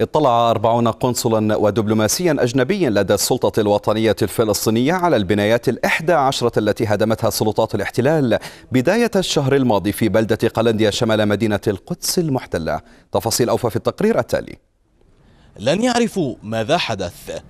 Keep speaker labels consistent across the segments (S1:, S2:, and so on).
S1: اطلع أربعون قنصلا ودبلوماسيا أجنبيا لدى السلطة الوطنية الفلسطينية على البنايات الإحدى عشرة التي هدمتها سلطات الاحتلال بداية الشهر الماضي في بلدة قلنديا شمال مدينة القدس المحتلة تفاصيل أوفى في التقرير التالي لن يعرفوا ماذا حدث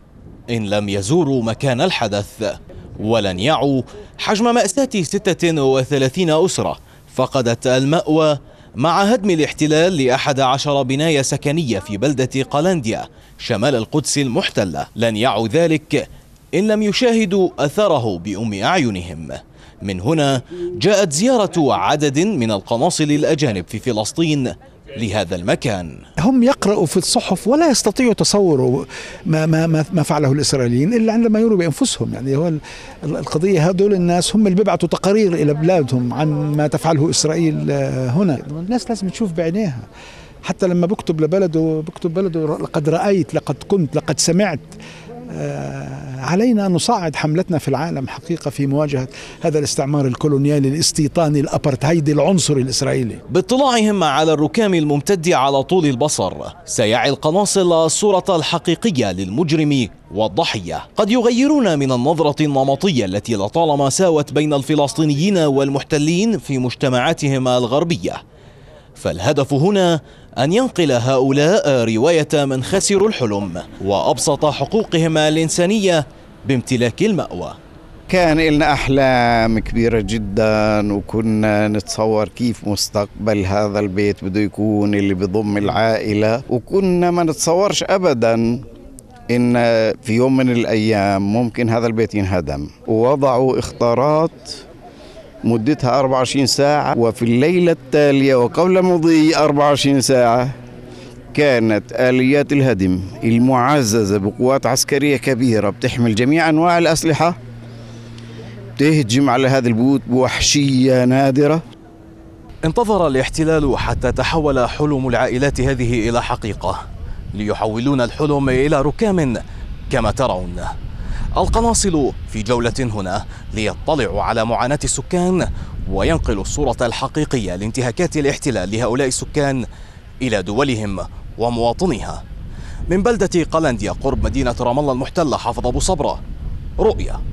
S1: إن لم يزوروا مكان الحدث ولن يعوا حجم مأساة 36 أسرة فقدت المأوى مع هدم الاحتلال لأحد عشر بناية سكنية في بلدة قلنديا شمال القدس المحتلة لن يعوا ذلك إن لم يشاهدوا أثره بأم أعينهم من هنا جاءت زيارة عدد من القناصل الأجانب في فلسطين لهذا المكان
S2: هم يقرأوا في الصحف ولا يستطيعوا تصوروا ما, ما, ما, فعله الإسرائيليين إلا عندما يروا بأنفسهم يعني هو القضية هذول الناس هم اللي بيبعتوا تقارير إلى بلادهم عن ما تفعله إسرائيل آه، هنا الناس لازم تشوف بعينيها حتى لما بكتب لبلده بكتب بلده لقد رأيت لقد كنت لقد سمعت آه، علينا أن نصعد حملتنا في العالم حقيقة في مواجهة هذا الاستعمار الكولونيالي الاستيطاني الأبرتهايدي العنصري الإسرائيلي
S1: باطلاعهم على الركام الممتد على طول البصر سيعي القناصل الصورة الحقيقية للمجرم والضحية قد يغيرون من النظرة النمطية التي لطالما ساوت بين الفلسطينيين والمحتلين في مجتمعاتهم الغربية فالهدف هنا أن ينقل هؤلاء رواية من خسروا الحلم وأبسط حقوقهم الإنسانية بامتلاك المأوى
S3: كان لنا أحلام كبيرة جدا وكنا نتصور كيف مستقبل هذا البيت بده يكون اللي بضم العائلة وكنا ما نتصورش أبدا إن في يوم من الأيام ممكن هذا البيت ينهدم ووضعوا إخطارات مدتها 24 ساعة وفي الليلة التالية وقبل مضي 24 ساعة كانت آليات الهدم المعززة بقوات عسكرية كبيرة بتحمل جميع أنواع الأسلحة تهجم على هذه البيوت بوحشية نادرة
S1: انتظر الاحتلال حتى تحول حلم العائلات هذه إلى حقيقة ليحولون الحلم إلى ركام كما ترون القناصل في جولة هنا ليطلعوا على معاناة السكان وينقلوا الصورة الحقيقية لانتهاكات الاحتلال لهؤلاء السكان إلى دولهم ومواطنيها من بلدة قلنديا قرب مدينة رام الله المحتلة حافظ أبو صبرة رؤية